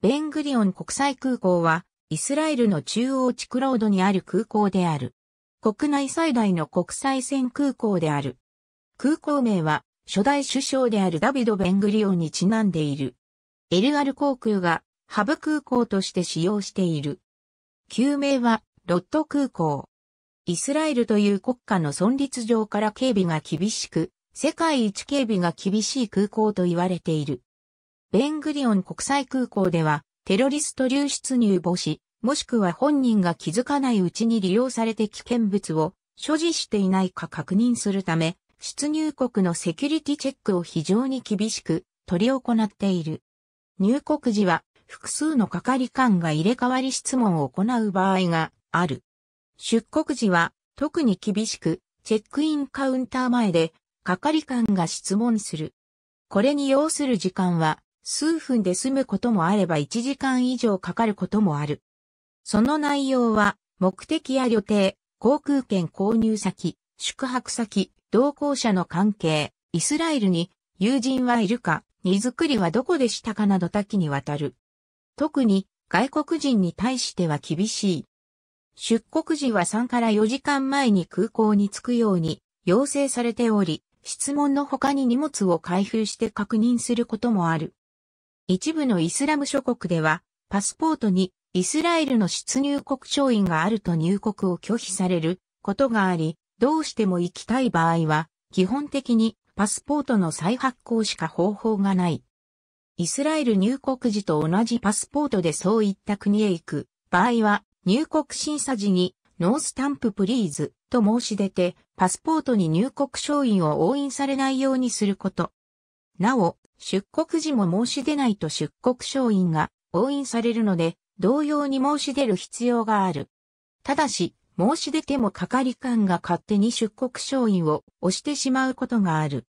ベングリオン国際空港は、イスラエルの中央地区ロードにある空港である。国内最大の国際線空港である。空港名は、初代首相であるダビド・ベングリオンにちなんでいる。エルアル航空が、ハブ空港として使用している。旧名は、ロット空港。イスラエルという国家の存立上から警備が厳しく、世界一警備が厳しい空港と言われている。ベングリオン国際空港では、テロリスト流出入防止、もしくは本人が気づかないうちに利用されて危険物を所持していないか確認するため、出入国のセキュリティチェックを非常に厳しく取り行っている。入国時は複数の係官が入れ替わり質問を行う場合がある。出国時は特に厳しくチェックインカウンター前で係官が質問する。これに要する時間は数分で済むこともあれば1時間以上かかることもある。その内容は、目的や旅程、航空券購入先、宿泊先、同行者の関係、イスラエルに友人はいるか、荷造りはどこでしたかなど多岐にわたる。特に外国人に対しては厳しい。出国時は3から4時間前に空港に着くように要請されており、質問の他に荷物を開封して確認することもある。一部のイスラム諸国では、パスポートにイスラエルの出入国証印があると入国を拒否されることがあり、どうしても行きたい場合は、基本的にパスポートの再発行しか方法がない。イスラエル入国時と同じパスポートでそういった国へ行く場合は、入国審査時にノースタンププリーズと申し出て、パスポートに入国証印を押印されないようにすること。なお、出国時も申し出ないと出国証印が押印されるので、同様に申し出る必要がある。ただし、申し出ても係官が勝手に出国証印を押してしまうことがある。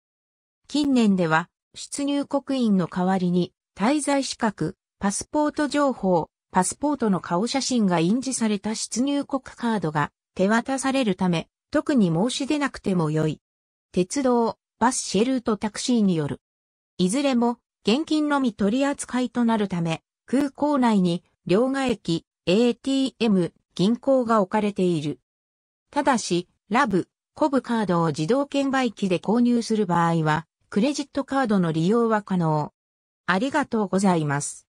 近年では、出入国員の代わりに、滞在資格、パスポート情報、パスポートの顔写真が印字された出入国カードが手渡されるため、特に申し出なくても良い。鉄道、バスシェルートタクシーによるいずれも現金のみ取り扱いとなるため、空港内に両替機、ATM、銀行が置かれている。ただし、ラブ、コブカードを自動券売機で購入する場合は、クレジットカードの利用は可能。ありがとうございます。